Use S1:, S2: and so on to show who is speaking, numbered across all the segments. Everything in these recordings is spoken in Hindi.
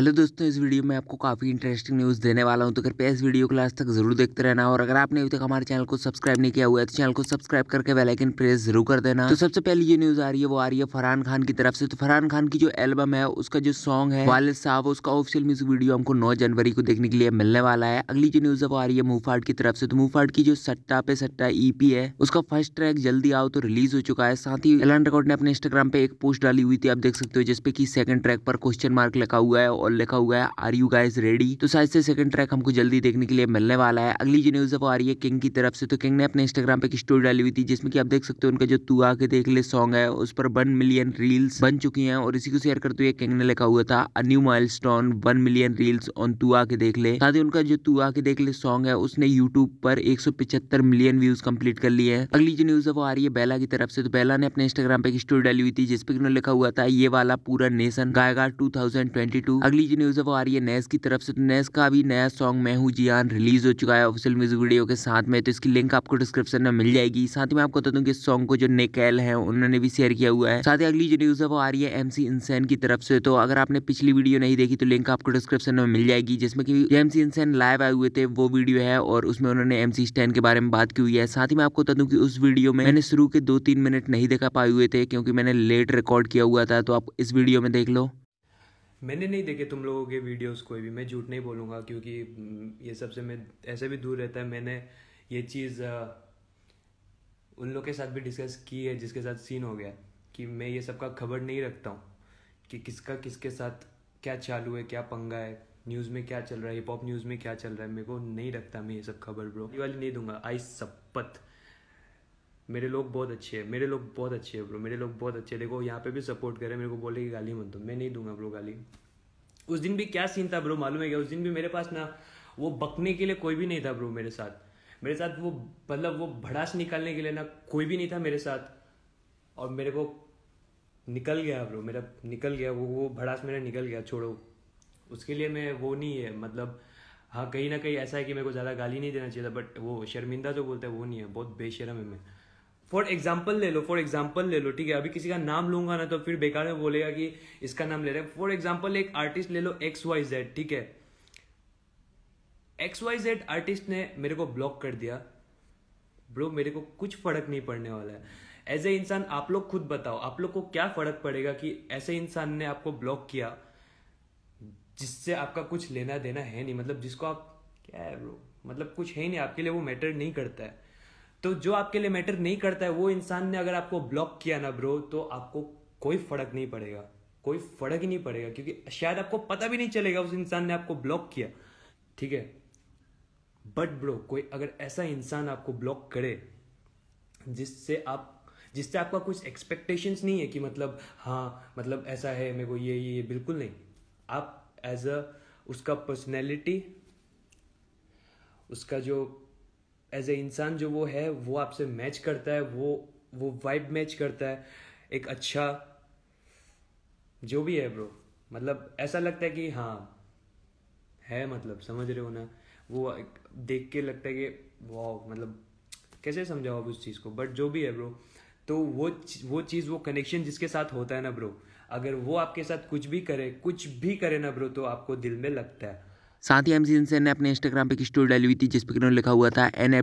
S1: हेलो दोस्तों इस वीडियो में आपको काफ़ी इंटरेस्टिंग न्यूज़ देने वाला हूं तो कृपया इस वीडियो को लास्ट तक जरूर देखते रहना और अगर आपने अभी तक हमारे चैनल को सब्सक्राइब नहीं किया हुआ है तो चैनल को सब्सक्राइब करके बेल आइकन प्रेस जरूर कर देना तो सबसे पहले ये न्यूज़ आ रही है वो आ रही है फरहान खान की तरफ से तो फरहान खान की जो एल्बम है उसका जो सॉन्ग है वालिद साहब उसका ऑफिशियल म्यूजिक वीडियो हमको नौ जनवरी को देखने के लिए मिलने वाला है अगली जो न्यूज़ है वो आ रही है मूफाट की तरफ से तो मूफाट की जो सट्टा पे सट्टा ईपी e है उसका फर्स्ट ट्रैक जल्दी आओ तो रिलीज हो चुका है साथ ही एलान रिकॉर्ड ने अपने इंस्टाग्राम पे एक पोस्ट डाली हुई थी आप देख सकते हो जिसपे की सेकंड ट्रैक पर क्वेश्चन मार्क लगा हुआ है और और लिखा हुआ है आर यू गाइज रेडी तो शायद से सेकंड ट्रैक हमको जल्दी देखने के लिए मिलने वाला है अगली जो न्यूज़ है वो आ रही है किंग की तरफ से तो किंग ने अपने इंस्टाग्राम पे एक स्टोरी डाली हुई थी जिसमें कि आप देख सकते हो उनका जो तू आके देख ले सॉन्ग है उस पर वन मिलियन रील्स बन चुकी है और इसी को शेयर करते हुए किंग ने लिखा हुआ था a new milestone one million reels on तू आके देख ले साथ ही उनका जो तू आके देख ले सॉन्ग है उसने यूट्यूब पर एक मिलियन व्यूज कम्प्लीट कर लिए हैं अगली जो न्यूज़ है वो आ रही है बेला की तरफ से तो बेला ने अपने इंस्टाग्राम पे एक स्टोरी डाली हुई थी जिसपे उन्होंने लिखा हुआ था ये वाला पूरा नेशन गायगा टू अगली अगली जो न्यूज़ है वो आ रही है नैस की तरफ से तो नैस का अभी नया सॉन्ग मैं हूँ जियान रिलीज़ हो चुका है ऑफिशियल म्यूजिक वीडियो के साथ में तो इसकी लिंक आपको डिस्क्रिप्शन में मिल जाएगी साथ ही मैं आपको बता दूँ कि इस सॉन्ग को जो निकैल है उन्होंने भी शेयर किया हुआ है साथ ही अगली जो न्यूज़ है वो आ रही है एम इंसान की तरफ से तो अगर आपने पिछली वीडियो नहीं देखी तो लिंक आपको डिस्क्रिप्शन में मिल जाएगी जिसमें कि एम इंसान लाइव आए हुए थे वो वीडियो है और उसमें उन्होंने एम सी के बारे में बात की हुई है साथ ही मैं आपको बता दूँ कि उस वीडियो में मैंने शुरू के दो तीन मिनट नहीं देखा पाए हुए थे क्योंकि मैंने लेट रिकॉर्ड किया हुआ था तो आप इस वीडियो में देख लो
S2: मैंने नहीं देखे तुम लोगों के वीडियोस कोई भी मैं झूठ नहीं बोलूँगा क्योंकि हम्म, ये सब से मैं ऐसे भी दूर रहता है मैंने ये चीज़ उन लोग के साथ भी डिस्कस की है जिसके साथ सीन हो गया कि मैं ये सब का खबर नहीं रखता हूँ कि किसका किसके साथ क्या चालू है क्या पंगा है न्यूज़ में क्या चल रहा है हिप हॉप न्यूज़ में क्या चल रहा है मेरे को नहीं रखता मैं ये सब खबर ब्रो वाली नहीं दूंगा आई सपथ मेरे लोग बहुत अच्छे हैं मेरे लोग बहुत अच्छे हैं ब्रो मेरे लोग बहुत अच्छे हैं देखो यहाँ पे भी सपोर्ट करे मेरे को बोले कि गाली मत दो मैं नहीं दूंगा ब्रो गाली उस दिन भी क्या सीन था ब्रो मालूम है क्या उस दिन भी मेरे पास ना वो बकने के लिए कोई भी नहीं था ब्रो मेरे साथ मेरे साथ वो मतलब वो भड़ास निकालने के लिए ना कोई भी नहीं था मेरे साथ और मेरे को निकल गया ब्रो मेरा निकल गया वो वो भड़ास मेरा निकल गया छोड़ो उसके लिए मैं वो नहीं है मतलब हाँ कहीं ना कहीं ऐसा है कि मेरे को ज़्यादा गाली नहीं देना चाहिए था बट वो शर्मिंदा जो बोलते हैं वो नहीं है बहुत बेशरम है मैं फॉर एग्जाम्पल ले लो फॉर एग्जाम्पल ले लो ठीक है अभी किसी का नाम लूंगा ना तो फिर बेकार में बोलेगा कि इसका नाम ले रहे हैं फॉर एग्जाम्पल एक आर्टिस्ट ले लो एक्स वाई जेड ठीक है एक्स वाई जेड आर्टिस्ट ने मेरे को ब्लॉक कर दिया ब्रो मेरे को कुछ फर्क नहीं पड़ने वाला है एज ए इंसान आप लोग खुद बताओ आप लोग को क्या फर्क पड़ेगा कि ऐसे इंसान ने आपको ब्लॉक किया जिससे आपका कुछ लेना देना है नहीं मतलब जिसको आप क्या है ब्रो मतलब कुछ है ही नहीं आपके लिए वो मैटर नहीं करता है तो जो आपके लिए मैटर नहीं करता है वो इंसान ने अगर आपको ब्लॉक किया ना ब्रो तो आपको कोई फर्क नहीं पड़ेगा कोई फर्क ही नहीं पड़ेगा क्योंकि शायद आपको पता भी नहीं चलेगा उस इंसान ने आपको ब्लॉक किया ठीक है बट ब्रो कोई अगर ऐसा इंसान आपको ब्लॉक करे जिससे आप जिससे आपका कुछ एक्सपेक्टेशंस नहीं है कि मतलब हाँ मतलब ऐसा है मेरे को ये ये बिल्कुल नहीं आप एज अ उसका पर्सनैलिटी उसका जो एज ए इंसान जो वो है वो आपसे मैच करता है वो वो वाइब मैच करता है एक अच्छा जो भी है ब्रो मतलब ऐसा लगता है कि हाँ है मतलब समझ रहे हो ना वो देख के लगता है कि वाह मतलब कैसे समझाओ आप उस चीज़ को बट जो भी है ब्रो तो वो वो चीज़ वो कनेक्शन जिसके साथ होता है ना ब्रो अगर वो आपके साथ कुछ भी करे कुछ भी करे ना ब्रो तो आपको दिल में लगता है
S1: साथ ही एम सिंसन ने अपने इंस्टाग्राम पे एक स्टोरी डाली हुई थी जिसपे उन्होंने लिखा हुआ था an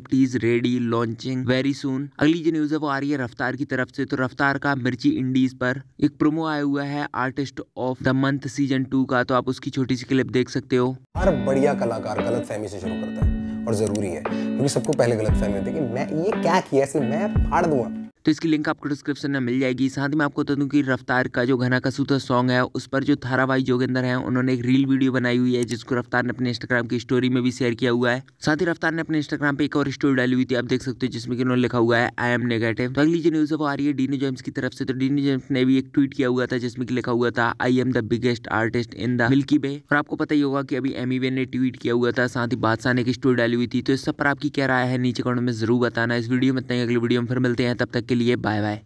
S1: ready launching very soon अगली जो न्यूज है वो आ रही है रफ्तार की तरफ से तो रफ्तार का मिर्ची इंडीज पर एक प्रोमो आया हुआ है artist of the month season two का तो आप उसकी छोटी सी क्लिप देख सकते हो
S2: हर बढ़िया कलाकार गलत
S1: फहमी से शुरू करता है
S2: और जरूरी है क्योंकि सबको पहले गलत फहमी होती है कि मैं ये क्या किया मैं
S1: फाड़ दूंगा तो इसकी लिंक आपको डिस्क्रिप्शन में मिल जाएगी साथ में आपको बता दूँ कि रफ्तार का जो घना का सूत्र सॉन्ग है उस पर जो थाराबाई जोगिंदर है उन्होंने एक रील वीडियो बनाई हुई है जिसको रफ्तार ने अपने इंस्टाग्राम की स्टोरी में भी शेयर किया हुआ है साथ ही रफ्तार ने अपने इंस्टाग्राम पे एक और स्टोरी डाली हुई थी आप देख सकते हो जिसमें कि उन्होंने लिखा हुआ है आई एम नेगेटिव तो अगली जो न्यूज़ है वो आ रही है डी जेम्स की तरफ से तो डीनो जेम्स ने भी एक ट्वीट किया हुआ था जिसमें कि लिखा हुआ था I am the biggest artist in the Milky Way और आपको पता ही होगा कि अभी एम ने ट्वीट किया हुआ था साथ ही बादशाह ने एक स्टोरी डाली हुई थी तो इस सब पर आपकी क्या राय है नीचे कमेंट में जरूर बताना इस वीडियो में इतना वीडियो में फिर मिलते हैं तब तक के लिए बाय बाय